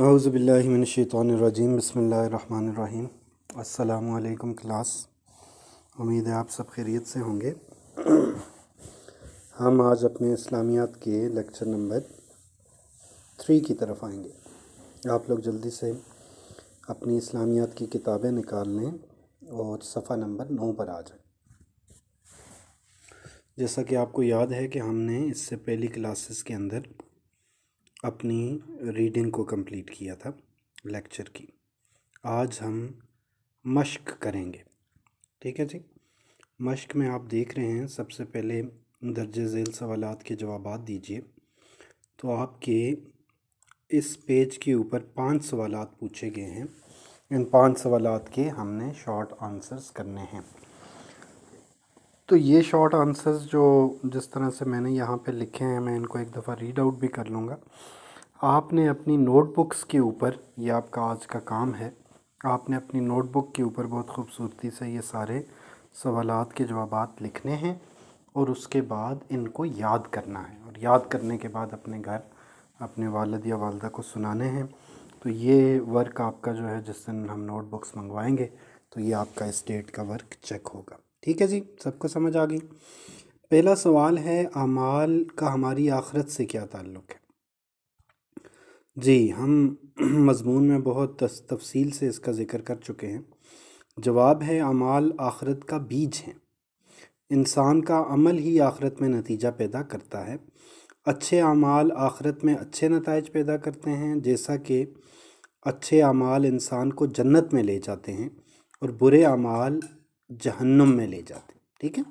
अज़बिल्लिमिनशैतरजीम बसमीम अल्लाम क्लास उम्मीद है आप सब खैरियत से होंगे हम आज अपने इस्लामियात के लेक्चर नंबर थ्री की तरफ आएंगे आप लोग जल्दी से अपनी इस्लामियात की किताबें निकाल लें और सफ़ा नंबर नौ पर आ जाए जैसा कि आपको याद है कि हमने इससे पहली क्लासेस के अंदर अपनी रीडिंग को कंप्लीट किया था लेक्चर की आज हम मश्क करेंगे ठीक है जी मश्क में आप देख रहे हैं सबसे पहले दर्ज झेल सवाल के जवाब दीजिए तो आपके इस पेज के ऊपर पांच सवाल पूछे गए हैं इन पांच सवाल के हमने शॉर्ट आंसर्स करने हैं तो ये शॉर्ट आंसर्स जो जिस तरह से मैंने यहाँ पे लिखे हैं मैं इनको एक दफ़ा रीड आउट भी कर लूँगा आपने अपनी नोटबुक्स के ऊपर ये आपका आज का काम है आपने अपनी नोटबुक के ऊपर बहुत खूबसूरती से ये सारे सवाल के जवाब लिखने हैं और उसके बाद इनको याद करना है और याद करने के बाद अपने घर अपने वालद या वालदा को सुनाने हैं तो ये वर्क आपका जो है जिस दिन हम नोटबुक्स मंगवाएंगे तो ये आपका इस्टेट का वर्क चेक होगा ठीक है जी सबको समझ आ गई पहला सवाल है अमाल का हमारी आखरत से क्या ताल्लुक़ है जी हम मज़मून में बहुत तफसील से इसका ज़िक्र कर चुके हैं जवाब है अमाल आखरत का बीज है इंसान का अमल ही आखरत में नतीजा पैदा करता है अच्छे अमाल आखरत में अच्छे नतज पैदा करते हैं जैसा कि अच्छे अमाल इंसान को जन्नत में ले जाते हैं और बुरे अमाल जहन्नम में ले जाते ठीक है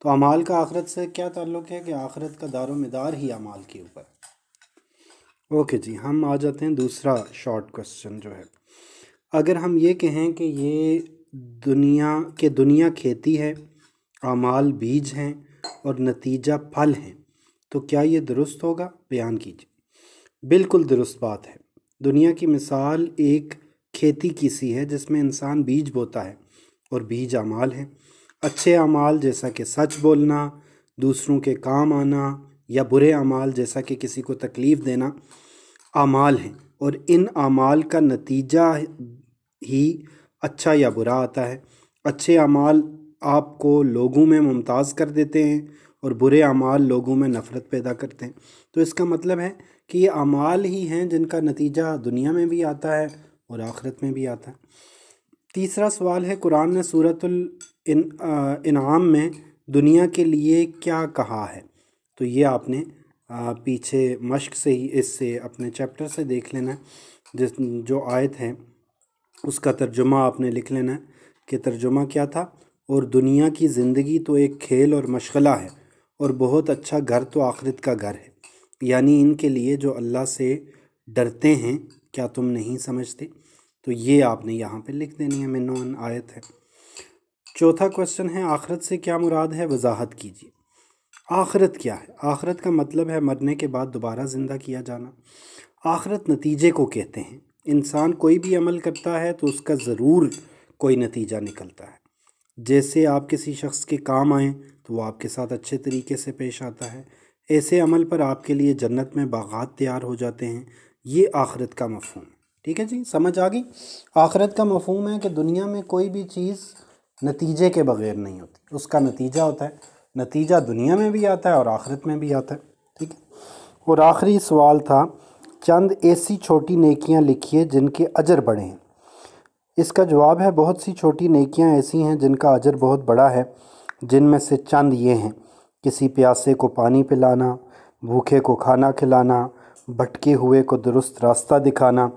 तो अमाल का आखरत से क्या ताल्लुक़ है कि आखरत का दारो मदार ही अमाल के ऊपर ओके जी हम आ जाते हैं दूसरा शॉर्ट क्वेश्चन जो है अगर हम ये कहें कि ये दुनिया के दुनिया खेती है अमाल बीज हैं और नतीजा फल हैं तो क्या ये दुरुस्त होगा बयान कीजिए बिल्कुल दुरुस्त बात है दुनिया की मिसाल एक खेती की सी है जिसमें इंसान बीज बोता है और बीज अमाल हैं अच्छे अमाल जैसा कि सच बोलना दूसरों के काम आना या बुरे अमाल जैसा कि किसी को तकलीफ़ देना अमाल हैं और इन अमाल का नतीजा ही अच्छा या बुरा आता है अच्छे अमाल आपको लोगों में मुमताज़ कर देते हैं और बुरे अमाल लोगों में नफ़रत पैदा करते हैं तो इसका मतलब है कि ये अमाल ही हैं जिनका नतीजा दुनिया में भी आता है और आखिरत में भी आता है तीसरा सवाल है कुरान ने सूरतुल इन, इनाम में दुनिया के लिए क्या कहा है तो ये आपने पीछे मश्क से ही इससे अपने चैप्टर से देख लेना जिस जो आयत है उसका तर्जुमा आपने लिख लेना है कि तर्जुमा क्या था और दुनिया की ज़िंदगी तो एक खेल और मशगला है और बहुत अच्छा घर तो आखिरत का घर है यानी इनके लिए जो अल्लाह से डरते हैं क्या तुम नहीं समझते तो ये आपने यहाँ पे लिख देनी है मिनोन आयत है चौथा क्वेश्चन है आखरत से क्या मुराद है वजाहत कीजिए आखरत क्या है आखरत का मतलब है मरने के बाद दोबारा ज़िंदा किया जाना आखरत नतीजे को कहते हैं इंसान कोई भी अमल करता है तो उसका ज़रूर कोई नतीजा निकलता है जैसे आप किसी शख्स के काम आएँ तो वो आपके साथ अच्छे तरीके से पेश आता है ऐसे अमल पर आपके लिए जन्नत में बागात तैयार हो जाते हैं ये आखरत का मफहम ठीक है जी समझ आ गई आखिरत का मफहम है कि दुनिया में कोई भी चीज़ नतीजे के बगैर नहीं होती उसका नतीजा होता है नतीजा दुनिया में भी आता है और आखिरत में भी आता है ठीक है और आखिरी सवाल था चंद ऐसी छोटी नेकियां लिखिए जिनके अजर बड़े हैं इसका जवाब है बहुत सी छोटी नेकियां ऐसी हैं जिनका अजर बहुत बड़ा है जिनमें से चंद ये हैं किसी प्यासे को पानी पिलाना भूखे को खाना खिलाना भटके हुए को दुरुस्त रास्ता दिखाना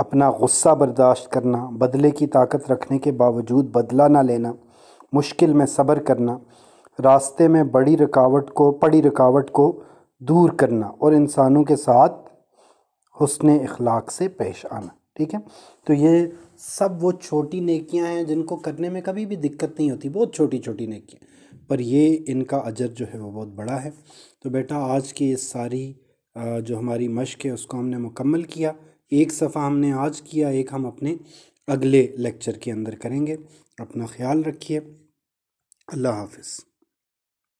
अपना गुस्सा बर्दाश्त करना बदले की ताकत रखने के बावजूद बदला ना लेना मुश्किल में सब्र करना रास्ते में बड़ी रुकावट को पड़ी रुकावट को दूर करना और इंसानों के साथ हसन अखलाक से पेश आना ठीक है तो ये सब वो छोटी नेकियां हैं जिनको करने में कभी भी दिक्कत नहीं होती बहुत छोटी छोटी नेकियां पर ये इनका अजर जो है वो बहुत बड़ा है तो बेटा आज की इस सारी जो हमारी मश्क़ है उसको हमने मुकम्मल किया एक सफ़ा हमने आज किया एक हम अपने अगले लेक्चर के अंदर करेंगे अपना ख्याल रखिए अल्लाह हाफिज़